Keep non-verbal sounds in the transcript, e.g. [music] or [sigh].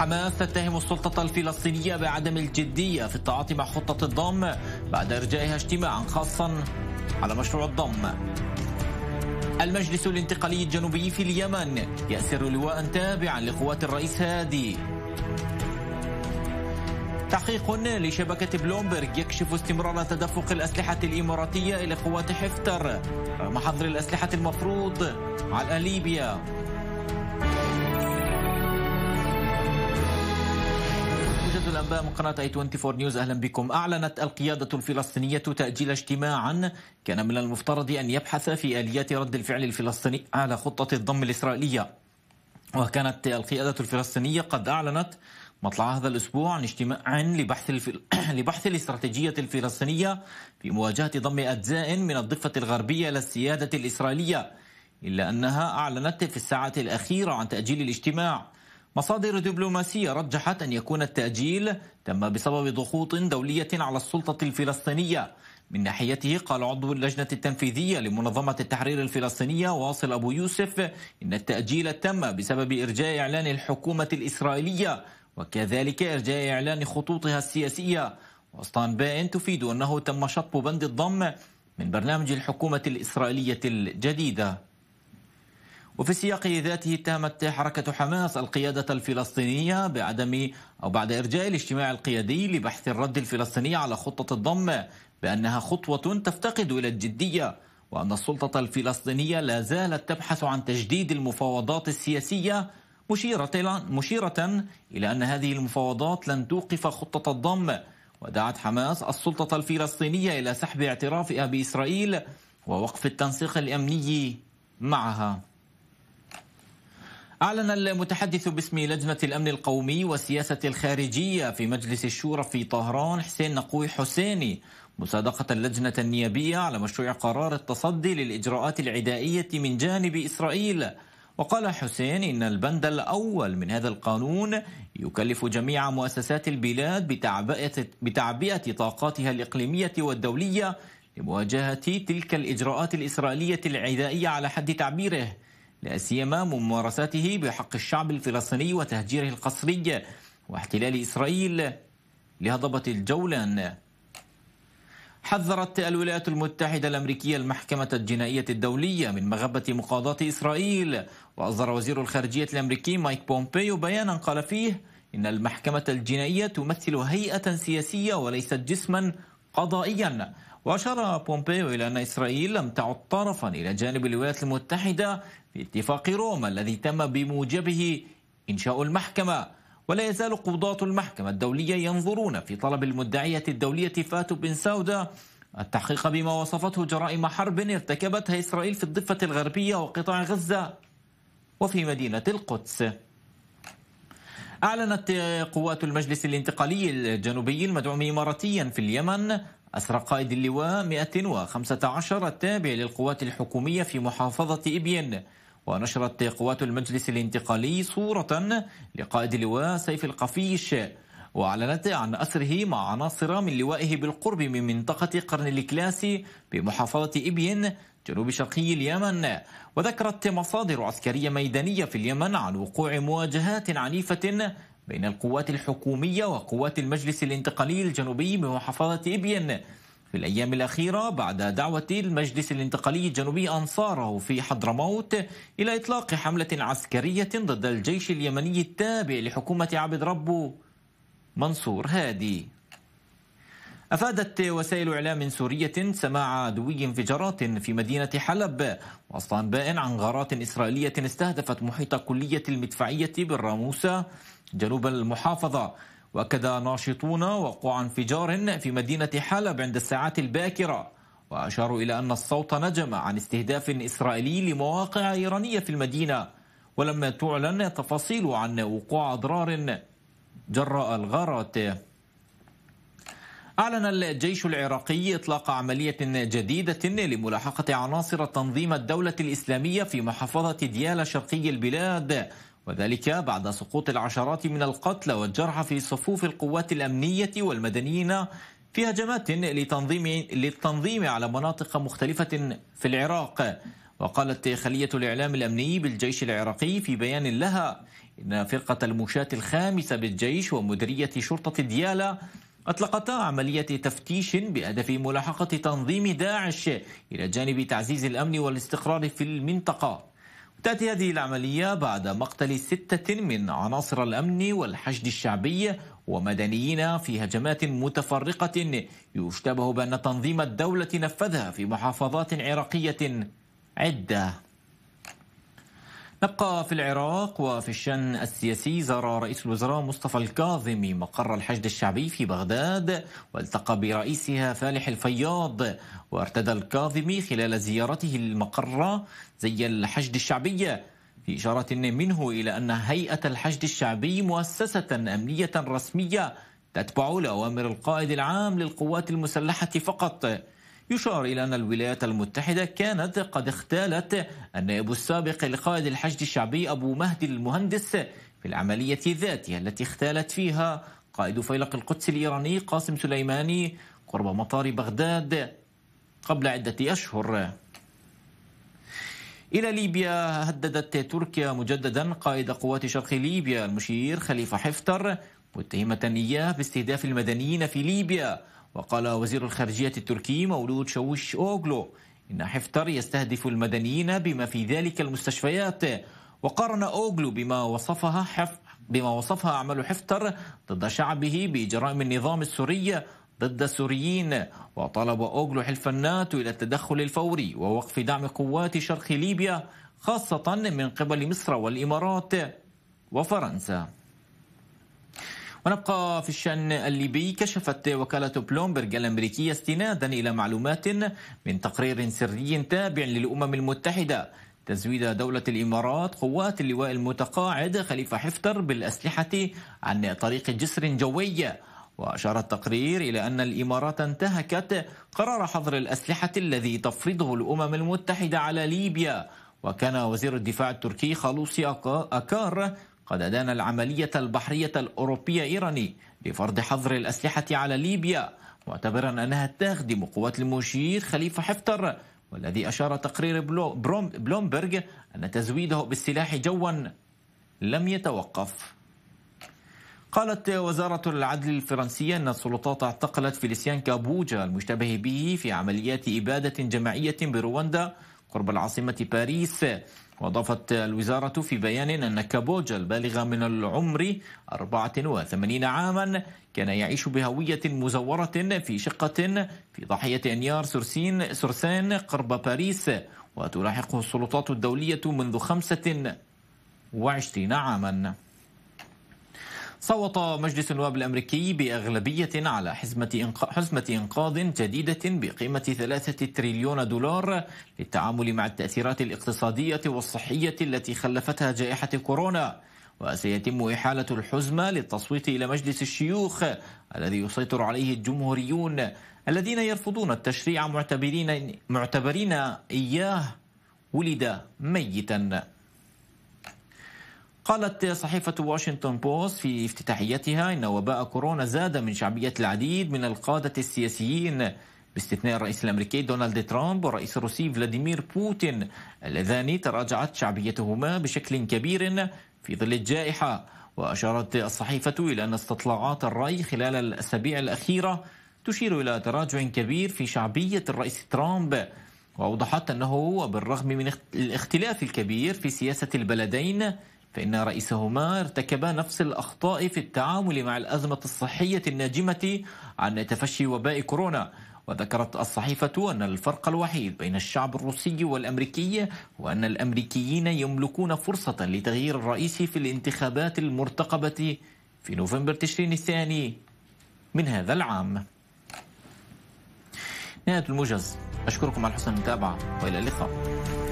حماس تتهم السلطة الفلسطينية بعدم الجدية في التعاطي مع خطة الضم بعد إرجائها اجتماعا خاصا على مشروع الضم المجلس الانتقالي الجنوبي في اليمن يأسر لواء تابعا لقوات الرئيس هادي تحقيق لشبكة بلومبرج يكشف استمرار تدفق الأسلحة الإماراتية إلى قوات حفتر رغم حظر الأسلحة المفروض على ليبيا الأنباء من قناة اي 24 نيوز أهلا بكم أعلنت القيادة الفلسطينية تأجيل اجتماعا كان من المفترض أن يبحث في آليات رد الفعل الفلسطيني على خطة الضم الإسرائيلية وكانت القيادة الفلسطينية قد أعلنت مطلع هذا الأسبوع عن اجتماع لبحث الفل... [clears throat] لبحث الاستراتيجية الفلسطينية في مواجهة ضم أجزاء من الضفة الغربية إلى السيادة الإسرائيلية إلا أنها أعلنت في الساعة الأخيرة عن تأجيل الاجتماع مصادر دبلوماسية رجحت أن يكون التأجيل تم بسبب ضغوط دولية على السلطة الفلسطينية من ناحيته قال عضو اللجنة التنفيذية لمنظمة التحرير الفلسطينية واصل أبو يوسف إن التأجيل تم بسبب إرجاء إعلان الحكومة الإسرائيلية وكذلك إرجاء إعلان خطوطها السياسية وسط أنباء تفيد أنه تم شطب بند الضم من برنامج الحكومة الإسرائيلية الجديدة وفي السياق ذاته اتهمت حركة حماس القيادة الفلسطينية بعدم أو بعد إرجاء الاجتماع القيادي لبحث الرد الفلسطيني على خطة الضم بأنها خطوة تفتقد إلى الجدية وأن السلطة الفلسطينية لا زالت تبحث عن تجديد المفاوضات السياسية مشيرة, مشيرة إلى أن هذه المفاوضات لن توقف خطة الضم ودعت حماس السلطة الفلسطينية إلى سحب اعترافها بإسرائيل ووقف التنسيق الأمني معها أعلن المتحدث باسم لجنة الأمن القومي والسياسة الخارجية في مجلس الشورى في طهران حسين نقوي حسيني مصادقة اللجنة النيابية على مشروع قرار التصدي للإجراءات العدائية من جانب إسرائيل وقال حسين إن البند الأول من هذا القانون يكلف جميع مؤسسات البلاد بتعبئة, بتعبئة طاقاتها الإقليمية والدولية لمواجهة تلك الإجراءات الإسرائيلية العدائية على حد تعبيره لا سيما ممارساته بحق الشعب الفلسطيني وتهجيره القسري واحتلال إسرائيل لهضبة الجولان حذرت الولايات المتحدة الأمريكية المحكمة الجنائية الدولية من مغبة مقاضاة إسرائيل وأصدر وزير الخارجية الأمريكي مايك بومبيو بيانا قال فيه إن المحكمة الجنائية تمثل هيئة سياسية وليست جسما قضائيا وأشار بومبيو إلى أن إسرائيل لم تعد طرفا إلى جانب الولايات المتحدة في اتفاق روما الذي تم بموجبه إنشاء المحكمة ولا يزال قضاة المحكمة الدولية ينظرون في طلب المدعية الدولية فاتو بن ساودة التحقيق بما وصفته جرائم حرب ارتكبتها إسرائيل في الضفة الغربية وقطاع غزة وفي مدينة القدس أعلنت قوات المجلس الانتقالي الجنوبي المدعوم إماراتيا في اليمن أسرى قائد اللواء 115 التابع للقوات الحكومية في محافظة إبين ونشرت قوات المجلس الانتقالي صورة لقائد اللواء سيف القفيش وأعلنت عن أسره مع عناصر من لوائه بالقرب من منطقة قرن الكلاسي بمحافظة إبين جنوب شرقي اليمن وذكرت مصادر عسكرية ميدانية في اليمن عن وقوع مواجهات عنيفة بين القوات الحكومية وقوات المجلس الانتقالي الجنوبي بمحافظة إبين في الأيام الأخيرة بعد دعوة المجلس الانتقالي الجنوبي أنصاره في حضرموت إلى إطلاق حملة عسكرية ضد الجيش اليمني التابع لحكومة عبد ربه منصور هادي أفادت وسائل إعلام سورية سماع عدوي انفجارات في مدينة حلب وسط أنباء عن غارات إسرائيلية استهدفت محيط كلية المدفعية بالراموسة جنوب المحافظة وأكد ناشطون وقوع انفجار في مدينة حلب عند الساعات الباكرة وأشاروا إلى أن الصوت نجم عن استهداف إسرائيلي لمواقع إيرانية في المدينة ولم تعلن تفاصيل عن وقوع أضرار جراء الغارات أعلن الجيش العراقي إطلاق عملية جديدة لملاحقة عناصر تنظيم الدولة الإسلامية في محافظة ديالى شرقي البلاد وذلك بعد سقوط العشرات من القتلى والجرحى في صفوف القوات الأمنية والمدنيين في هجمات لتنظيم للتنظيم على مناطق مختلفة في العراق وقالت خلية الإعلام الأمني بالجيش العراقي في بيان لها إن فرقة المشاة الخامسة بالجيش ومديرية شرطة ديالى أطلقتا عملية تفتيش بهدف ملاحقة تنظيم داعش إلى جانب تعزيز الأمن والاستقرار في المنطقة تأتي هذه العملية بعد مقتل ستة من عناصر الأمن والحشد الشعبي ومدنيين في هجمات متفرقة يشتبه بأن تنظيم الدولة نفذها في محافظات عراقية عدة نبقى في العراق وفي الشأن السياسي زار رئيس الوزراء مصطفى الكاظمي مقر الحشد الشعبي في بغداد والتقى برئيسها فالح الفياض وارتدى الكاظمي خلال زيارته المقر زي الحشد الشعبي في إشارة منه إلى أن هيئة الحشد الشعبي مؤسسة أمنية رسمية تتبع لأوامر القائد العام للقوات المسلحة فقط يشار إلى أن الولايات المتحدة كانت قد اختالت النائب السابق لقائد الحشد الشعبي أبو مهدي المهندس في العملية ذاتها التي اختالت فيها قائد فيلق القدس الإيراني قاسم سليماني قرب مطار بغداد قبل عدة أشهر إلى ليبيا هددت تركيا مجددا قائد قوات شرق ليبيا المشير خليفة حفتر متهمة إياه باستهداف المدنيين في ليبيا وقال وزير الخارجية التركي مولود شوش أوغلو إن حفتر يستهدف المدنيين بما في ذلك المستشفيات وقارن أوغلو بما وصفها حف بما وصفها أعمال حفتر ضد شعبه بجرائم النظام السوري ضد السوريين وطلب أوغلو حلف الناتو إلى التدخل الفوري ووقف دعم قوات شرق ليبيا خاصة من قبل مصر والإمارات وفرنسا ونبقى في الشأن الليبي كشفت وكالة بلومبرج الأمريكية استنادا إلى معلومات من تقرير سري تابع للأمم المتحدة تزويد دولة الإمارات قوات اللواء المتقاعد خليفة حفتر بالأسلحة عن طريق جسر جوي وأشار التقرير إلى أن الإمارات انتهكت قرار حظر الأسلحة الذي تفرضه الأمم المتحدة على ليبيا وكان وزير الدفاع التركي خالوصي أكار قد أدان العملية البحرية الأوروبية إيراني لفرض حظر الأسلحة على ليبيا معتبرا أنها تخدم قوات المشير خليفة حفتر والذي أشار تقرير بلومبرج أن تزويده بالسلاح جوا لم يتوقف قالت وزارة العدل الفرنسية أن السلطات اعتقلت فيليسيان كابوجا المشتبه به في عمليات إبادة جماعية برواندا قرب العاصمة باريس وأضافت الوزارة في بيان أن كابوجا البالغة من العمر 84 عاما كان يعيش بهوية مزورة في شقة في ضاحية أنيار سرسين سرسان قرب باريس وتلاحقه السلطات الدولية منذ 25 عاما صوت مجلس النواب الأمريكي بأغلبية على حزمة حزمة إنقاذ جديدة بقيمة ثلاثة تريليون دولار للتعامل مع التأثيرات الاقتصادية والصحية التي خلفتها جائحة كورونا وسيتم إحالة الحزمة للتصويت إلى مجلس الشيوخ الذي يسيطر عليه الجمهوريون الذين يرفضون التشريع معتبرين معتبرين إياه ولد ميتا قالت صحيفة واشنطن بوست في افتتاحيتها إن وباء كورونا زاد من شعبية العديد من القادة السياسيين باستثناء الرئيس الامريكي دونالد ترامب والرئيس الروسي فلاديمير بوتين اللذان تراجعت شعبيتهما بشكل كبير في ظل الجائحه واشارت الصحيفه الى ان استطلاعات الراي خلال الاسابيع الاخيره تشير الى تراجع كبير في شعبيه الرئيس ترامب واوضحت انه وبالرغم من الاختلاف الكبير في سياسه البلدين فإن رئيسهما ارتكبا نفس الأخطاء في التعامل مع الأزمة الصحية الناجمة عن تفشي وباء كورونا وذكرت الصحيفة أن الفرق الوحيد بين الشعب الروسي والأمريكي هو أن الأمريكيين يملكون فرصة لتغيير الرئيس في الانتخابات المرتقبة في نوفمبر تشرين الثاني من هذا العام نهاية الموجز أشكركم على حسن المتابعة وإلى اللقاء